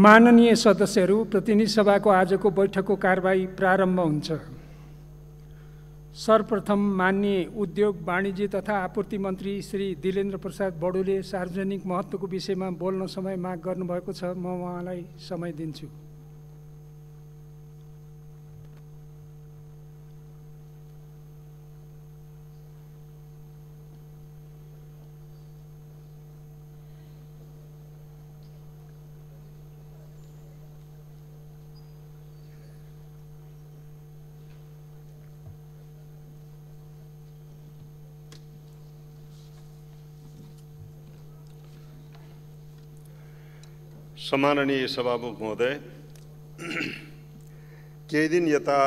माननीय सदस्यहरू प्रतिनिधि सभाको आजको बैठकको कारवाही प्रारम्भ हुन्छ सर्वप्रथम मान्य उद्योग वाणिज्य तथा आपूर्ति मन्त्री श्री दिलेन्द्र प्रसाद बडुले सार्वजनिक महत्त्वको विषयमा बोल्न समय माग गर्नुभएको छ म उहाँलाई समय दिन्छु सम्माननीय सभामुख महोदय केही दिन यता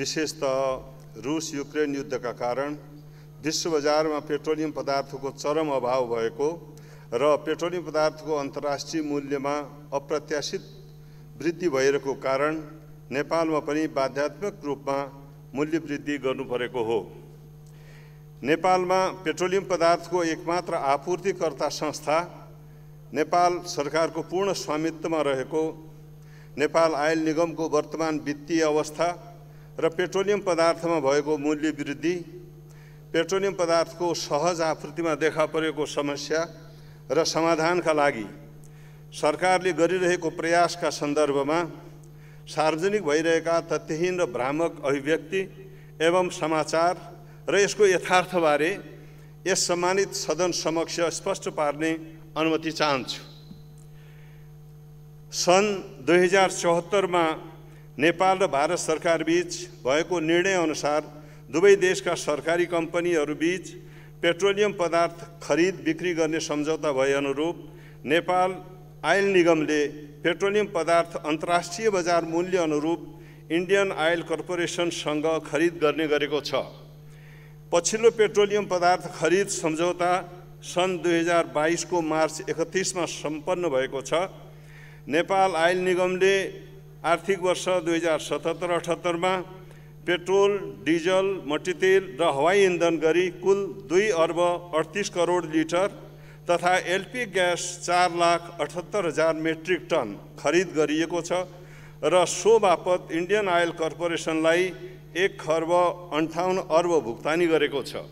विशेषतः रुस युक्रेन युद्धका कारण विश्व बजारमा पेट्रोलियम पदार्थको चरम अभाव भएको र पेट्रोलियम पदार्थको अन्तर्राष्ट्रिय मूल्यमा अप्रत्याशित वृद्धि भइरहेको कारण नेपालमा पनि बाध्यात्मक रूपमा मूल्य वृद्धि गर्नु परेको हो नेपालमा पेट्रोलियम पदार्थको एकमात्र आपूर्तिकर्ता संस्था नेपाल सरकारको पूर्ण स्वामित्वमा रहेको नेपाल आयल निगमको वर्तमान वित्तीय अवस्था र पेट्रोलियम पदार्थमा भएको मूल्य वृद्धि पेट्रोलियम पदार्थको सहज आपूर्तिमा देखा परेको समस्या र समाधानका लागि सरकारले गरिरहेको प्रयासका सन्दर्भमा सार्वजनिक भइरहेका तथ्यहीन र भ्रामक अभिव्यक्ति एवं समाचार र यसको यथार्थबारे यस सम्मानित सदन समक्ष स्पष्ट पार्ने अनुमति चाहन्छु सन् दुई हजार चौहत्तरमा नेपाल र भारत सरकारबीच भएको निर्णयअनुसार दुवै देशका सरकारी कम्पनीहरूबीच पेट्रोलियम पदार्थ खरिद बिक्री गर्ने सम्झौता भए अनुरूप नेपाल आयल निगमले पेट्रोलियम पदार्थ अन्तर्राष्ट्रिय बजार मूल्य अनुरूप इन्डियन आयल कर्पोरेसनसँग खरिद गर्ने गरेको छ पछिल्लो पेट्रोलियम पदार्थ खरिद सम्झौता सन् दुई हजार बाइसको मार्च एकतिसमा सम्पन्न भएको छ नेपाल आयल निगमले आर्थिक वर्ष दुई हजार सतहत्तर अठहत्तरमा पेट्रोल डिजल मट्टीतेल र हवाई इन्धन गरी कुल दुई अर्ब अडतिस करोड लिटर तथा एलपी ग्यास चार लाख अठहत्तर हजार मेट्रिक टन खरिद गरिएको छ र सो बापत इन्डियन आयल कर्पोरेसनलाई एक खर्ब अन्ठाउन्न अर्ब भुक्तानी गरेको छ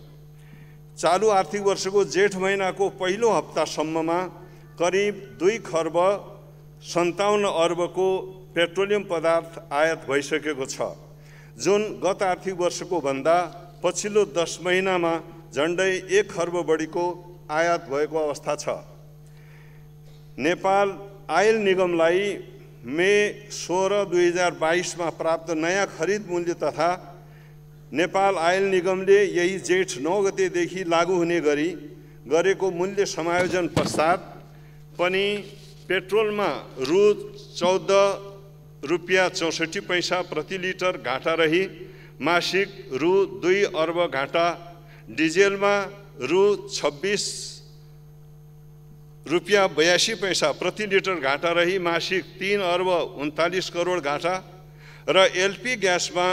चालु आर्थिक वर्षको जेठ महिनाको पहिलो हप्तासम्ममा करिब दुई खर्ब सन्ताउन्न अर्बको पेट्रोलियम पदार्थ आयात भइसकेको छ जुन गत आर्थिक वर्षको भन्दा पछिल्लो दस महिनामा झन्डै एक खर्ब बढीको आयात भएको अवस्था छ नेपाल आयल निगमलाई मे सोह्र दुई हजार बाइसमा प्राप्त नयाँ खरिद मूल्य तथा नेपाल आयल निगमले यही जेठ नौ गतेदेखि लागू हुने गरी गरेको मूल्य समायोजन पश्चात पनि पेट्रोलमा रु चौध रुपियाँ चौसठी पैसा प्रति लिटर घाटा रही मासिक रु दुई अर्ब घाटा डिजेलमा रु छब्बिस रुपियाँ बयासी पैसा प्रति लिटर घाटा रही मासिक तिन अर्ब उन्तालिस करोड घाटा र एलपी ग्यासमा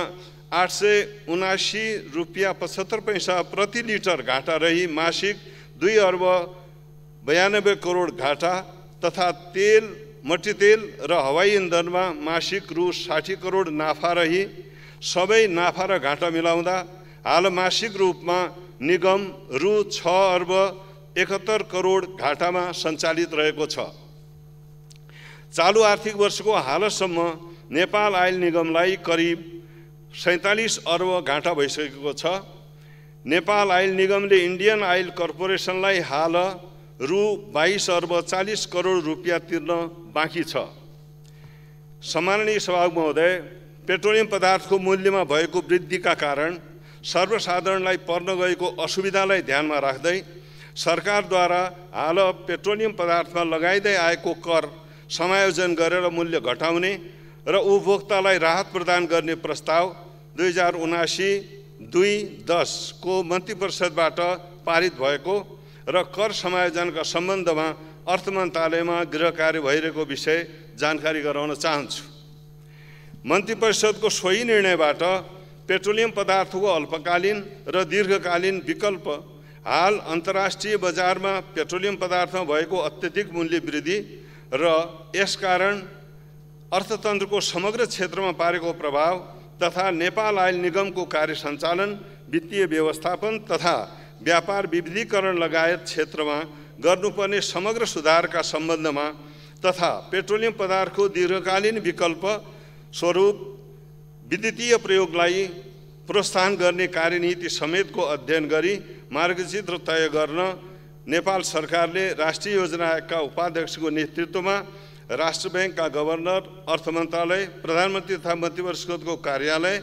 आठ सय उनासी रुपियाँ पचहत्तर पैसा प्रति लिटर घाटा रही मासिक दुई अर्ब बयानब्बे करोड घाटा तथा तेल मट्टीतेल र हवाई इन्धनमा मासिक रु साठी करोड नाफा रही सबै नाफा र घाटा मिलाउँदा हाल मासिक रूपमा निगम रु छ अर्ब एकहत्तर करोड घाटामा सञ्चालित रहेको छ चालु आर्थिक वर्षको हालसम्म नेपाल आयल निगमलाई करिब सैँतालिस अर्ब घाटा भइसकेको छ नेपाल आयल निगमले इन्डियन आयल कर्पोरेसनलाई हाल रु बाइस अर्ब चालिस करोड रुपियाँ तिर्न बाँकी छ सम्माननीय सभाग महोदय पेट्रोलियम पदार्थको मूल्यमा भएको वृद्धिका कारण सर्वसाधारणलाई पर्न गएको असुविधालाई ध्यानमा राख्दै सरकारद्वारा हाल पेट्रोलियम पदार्थमा लगाइँदै आएको कर समायोजन गरेर मूल्य घटाउने र उपभोक्तालाई राहत प्रदान गर्ने प्रस्ताव दुई हजार उनासी दुई दसको मन्त्री परिषदबाट पारित भएको र कर समायोजनका सम्बन्धमा अर्थ मन्त्रालयमा गृह कार्य भइरहेको विषय जानकारी गराउन चाहन्छु मन्त्री परिषदको सोही निर्णयबाट पेट्रोलियम पदार्थको अल्पकालीन र दीर्घकालीन विकल्प हाल अन्तर्राष्ट्रिय बजारमा पेट्रोलियम पदार्थमा भएको अत्यधिक मूल्य वृद्धि र यसकारण अर्थतन्त्रको समग्र क्षेत्रमा पारेको प्रभाव तथा नेपाल आयल निगमको कार्य सञ्चालन वित्तीय व्यवस्थापन तथा व्यापार विविधीकरण लगायत क्षेत्रमा गर्नुपर्ने समग्र सुधारका सम्बन्धमा तथा पेट्रोलियम पदार्थको दीर्घकालीन विकल्प स्वरूप विद्युतीय प्रयोगलाई प्रोत्साहन गर्ने कार्यनीति समेतको अध्ययन गरी मार्गचित्र तय गर्न नेपाल सरकारले राष्ट्रिय योजना आयोगका उपाध्यक्षको नेतृत्वमा राष्ट्र ब्याङ्कका गभर्नर अर्थ मन्त्रालय प्रधानमन्त्री तथा परिषदको कार्यालय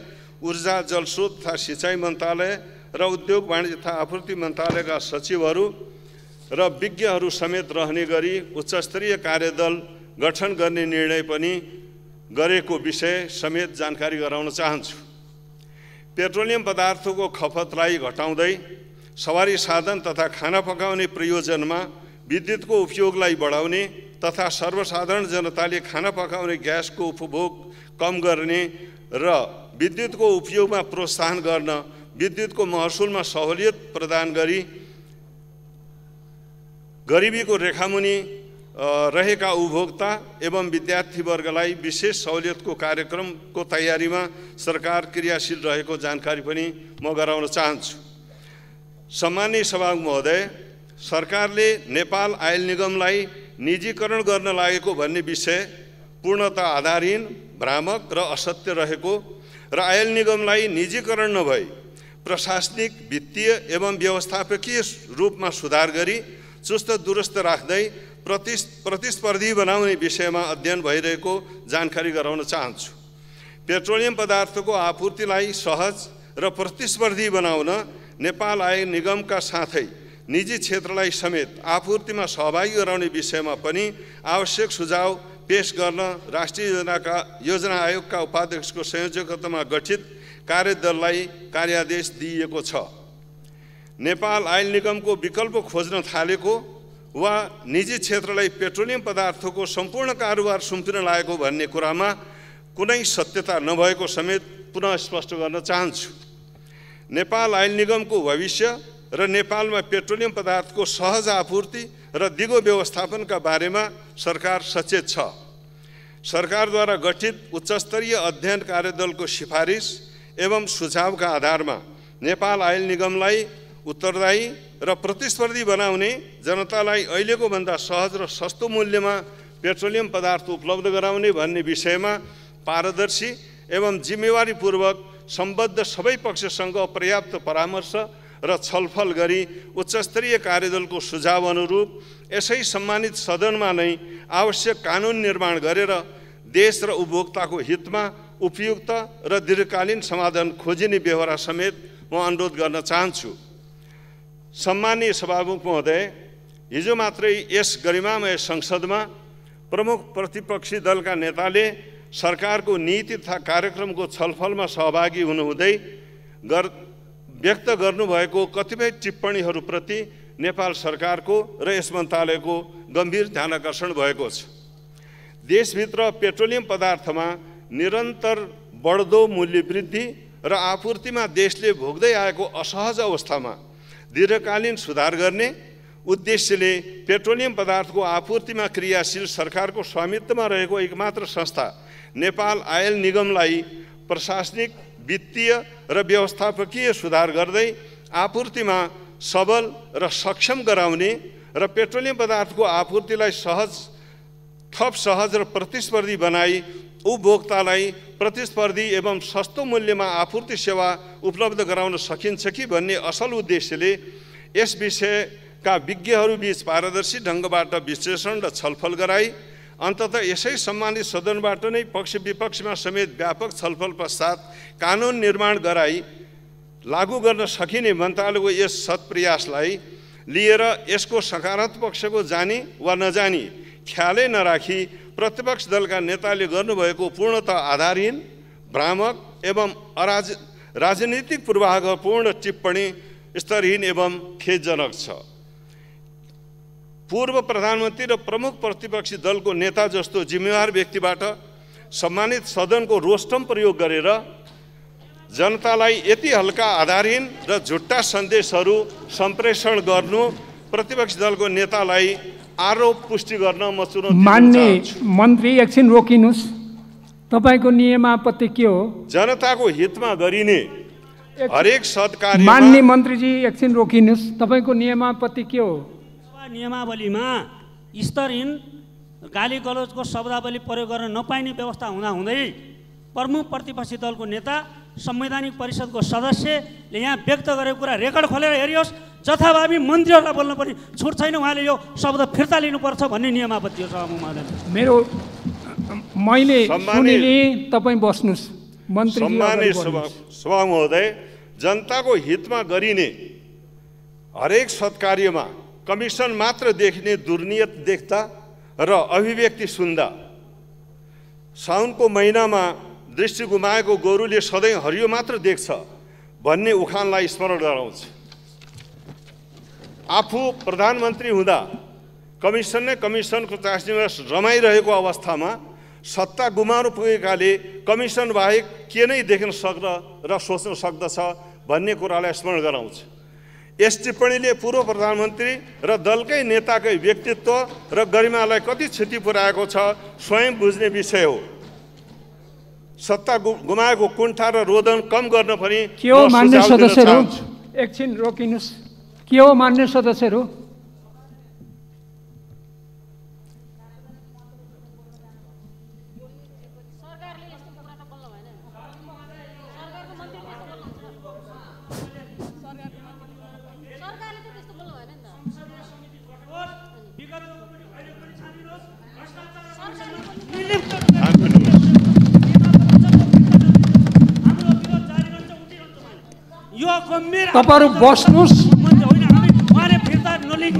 ऊर्जा जलस्रोत तथा सिँचाइ मन्त्रालय र उद्योग वाणिज्य तथा आपूर्ति मन्त्रालयका सचिवहरू र विज्ञहरू समेत रहने गरी उच्चस्तरीय कार्यदल गठन गर्ने निर्णय पनि गरेको विषय समेत जानकारी गराउन चाहन्छु पेट्रोलियम पदार्थको खपतलाई घटाउँदै सवारी साधन तथा खाना पकाउने प्रयोजनमा विद्युतको उपयोगलाई बढाउने तथा सर्वसाधारण जनताले खाना पकाउने ग्यासको उपभोग कम गर्ने र विद्युतको उपयोगमा प्रोत्साहन गर्न विद्युतको महसुलमा सहुलियत प्रदान गरी गरिबीको रेखामुनि रहेका उपभोक्ता एवं विद्यार्थीवर्गलाई विशेष सहुलियतको कार्यक्रमको तयारीमा सरकार क्रियाशील रहेको जानकारी पनि म गराउन चाहन्छु सम्मान्य सभामुख महोदय सरकारले नेपाल आयल निगमलाई निजीकरण गर्न लागेको भन्ने विषय पूर्णत आधारहीन भ्रामक र असत्य रहेको र आयल निगमलाई निजीकरण नभई प्रशासनिक वित्तीय एवं व्यवस्थापकीय रूपमा सुधार गरी चुस्त दुरुस्त राख्दै प्रतिस् प्रतिस्पर्धी बनाउने विषयमा अध्ययन भइरहेको जानकारी गराउन चाहन्छु पेट्रोलियम पदार्थको आपूर्तिलाई सहज र प्रतिस्पर्धी बनाउन नेपाल आयल निगमका साथै निजी क्षेत्रलाई समेत आपूर्तिमा सहभागी गराउने विषयमा पनि आवश्यक सुझाव पेश गर्न राष्ट्रिय योजनाका योजना आयोगका उपाध्यक्षको संयोजकत्वमा गठित कार्यदललाई कार्यादेश दिइएको छ नेपाल आयल निगमको विकल्प खोज्न थालेको वा निजी क्षेत्रलाई पेट्रोलियम पदार्थको सम्पूर्ण कारोबार सुम्पिन लागेको भन्ने कुरामा कुनै सत्यता नभएको समेत पुनः स्पष्ट गर्न चाहन्छु नेपाल आयल निगमको भविष्य र नेपालमा पेट्रोलियम पदार्थको सहज आपूर्ति र दिगो व्यवस्थापनका बारेमा सरकार सचेत छ सरकारद्वारा गठित उच्चस्तरीय अध्ययन कार्यदलको सिफारिस एवं सुझावका आधारमा नेपाल आयल निगमलाई उत्तरदायी र प्रतिस्पर्धी बनाउने जनतालाई अहिलेको भन्दा सहज र सस्तो मूल्यमा पेट्रोलियम पदार्थ उपलब्ध गराउने भन्ने विषयमा पारदर्शी एवं जिम्मेवारीपूर्वक सम्बद्ध सबै पक्षसँग पर्याप्त परामर्श र छलफल गरी उच्चस्तरीय कार्यदलको सुझाव अनुरूप यसै सम्मानित सदनमा नै आवश्यक कानुन निर्माण गरेर देश र उपभोक्ताको हितमा उपयुक्त र दीर्घकालीन समाधान खोजिने व्यवहार समेत म अनुरोध गर्न चाहन्छु सम्मानीय सभामुख महोदय हिजो मात्रै यस गरिमामय संसदमा प्रमुख प्रतिपक्षी दलका नेताले सरकारको नीति तथा कार्यक्रमको छलफलमा सहभागी हुनुहुँदै गर् व्यक्त गर्नुभएको कतिपय टिप्पणीहरूप्रति नेपाल सरकारको र यस मन्त्रालयको गम्भीर ध्यानकर्षण भएको छ देशभित्र पेट्रोलियम पदार्थमा निरन्तर बढ्दो मूल्य वृद्धि र आपूर्तिमा देशले भोग्दै आएको असहज अवस्थामा दीर्घकालीन सुधार गर्ने उद्देश्यले पेट्रोलियम पदार्थको आपूर्तिमा क्रियाशील सरकारको स्वामित्वमा रहेको एकमात्र संस्था नेपाल आयल निगमलाई प्रशासनिक वित्तीय र व्यवस्थापकीय सुधार गर्दै आपूर्तिमा सबल र सक्षम गराउने र पेट्रोलियम पदार्थको आपूर्तिलाई सहज थप सहज र प्रतिस्पर्धी बनाई उपभोक्तालाई प्रतिस्पर्धी एवं सस्तो मूल्यमा आपूर्ति सेवा उपलब्ध गराउन सकिन्छ कि भन्ने असल उद्देश्यले यस विषयका विज्ञहरूबीच पारदर्शी ढङ्गबाट विश्लेषण र छलफल गराई अन्तत यसै सम्मानित सदनबाट नै पक्ष विपक्षमा समेत व्यापक छलफल पश्चात कानुन निर्माण गराई लागू गर्न सकिने मन्त्रालयको यस सत्प्रयासलाई लिएर यसको सकारात्मक पक्षको जाने वा नजाने ख्यालै नराखी प्रतिपक्ष दलका नेताले गर्नुभएको पूर्णत आधारहीन भ्रामक एवं अराज राजनीतिक पूर्वाग्रहपूर्ण टिप्पणी स्तरहीन एवं खेदजनक छ पूर्व प्रधानमन्त्री र प्रमुख प्रतिपक्षी दलको नेता जस्तो जिम्मेवार व्यक्तिबाट सम्मानित सदनको रोस्टम प्रयोग गरेर जनतालाई यति हल्का आधारहीन र झुट्टा सन्देशहरू सम्प्रेषण गर्नु प्रतिपक्षी दलको नेतालाई आरोप पुष्टि गर्न म चुनौती मान्ने मन्त्री एकछिन रोकिनुहोस् तपाईँको नियमापत्ति के हो जनताको हितमा गरिने हरेक सत्कार मान्ने मन्त्रीजी एकछिन रोकिनुहोस् तपाईँको नियमापत्ति के हो नियमावलीमा स्तरहीन गाली गलोजको शब्दावली प्रयोग गर्न नपाइने व्यवस्था हुँदाहुँदै प्रमुख प्रतिपक्षी दलको नेता संवैधानिक परिषदको सदस्यले यहाँ व्यक्त गरेको कुरा रेकर्ड खोलेर हेरियोस् जथाभावी मन्त्रीहरूलाई पर्ने छुट छैन उहाँले यो शब्द फिर्ता लिनुपर्छ भन्ने नियमावती हो सभामुख मेरो मैले तपाईँ बस्नुहोस् मन्त्री सभा महोदय जनताको हितमा गरिने हरेक सत्कार्यमा कमिसन मात्र देख्ने दुर्नियत देख्दा र अभिव्यक्ति सुन्दा साउनको महिनामा दृष्टि गुमाएको गोरुले सधैँ हरियो मात्र देख्छ भन्ने उखानलाई स्मरण गराउँछ आफू प्रधानमन्त्री हुँदा कमिसन नै कमिसनको चासनीमा रमाइरहेको अवस्थामा सत्ता गुमाउनु पुगेकाले कमिसन बाहेक के नै देख्न सक्छ र सोच्न सक्दछ भन्ने कुरालाई स्मरण गराउँछ यस टिप्पणीले पूर्व प्रधानमन्त्री र दलकै नेताकै व्यक्तित्व र गरिमालाई कति क्षति पुर्याएको छ स्वयं बुझ्ने विषय हो सत्ता गुमाएको कुण्ठा र रोदन कम गर्न पनि के हो मान्य सदस्यहरू एकछिन रोकिनुहोस् के हो मान्य सदस्यहरू तपाईँहरू बस्नुहोस्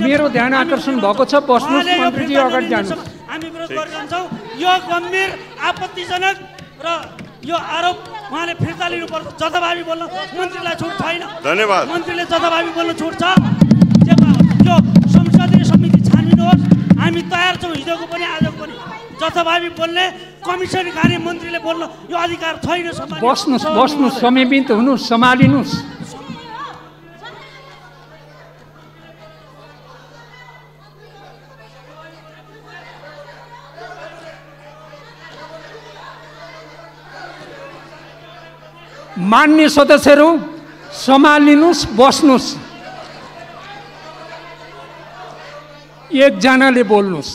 मेरो ध्यान आकर्षण भएको छ बस्नुहोस् मन्त्रीजी अगाडि जानु हामी विरोध गरिरहन्छौँ यो गम्भीर आपत्तिजनक र यो आरोप उहाँले फिर्ता लिनुपर्छ जथाभावी बोल्न मन्त्रीलाई छुट छैन धन्यवाद मन्त्रीले जथाभावी बोल्न छुट छ यो संसदीय समिति छानिनुहोस् हामी तयार छौँ हिजोको पनि आजको पनि जथाभावी बोल्ने कमिसन खाने मन्त्रीले बोल्न यो अधिकार छैन बस्नुहोस् बस्नुहोस् समयबिन्त हुनु सम्हालिनुहोस् मान्य सदस्यहरू सम्हालिनुहोस् बस्नुहोस् एकजनाले बोल्नुहोस्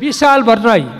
विशाल भट्टराई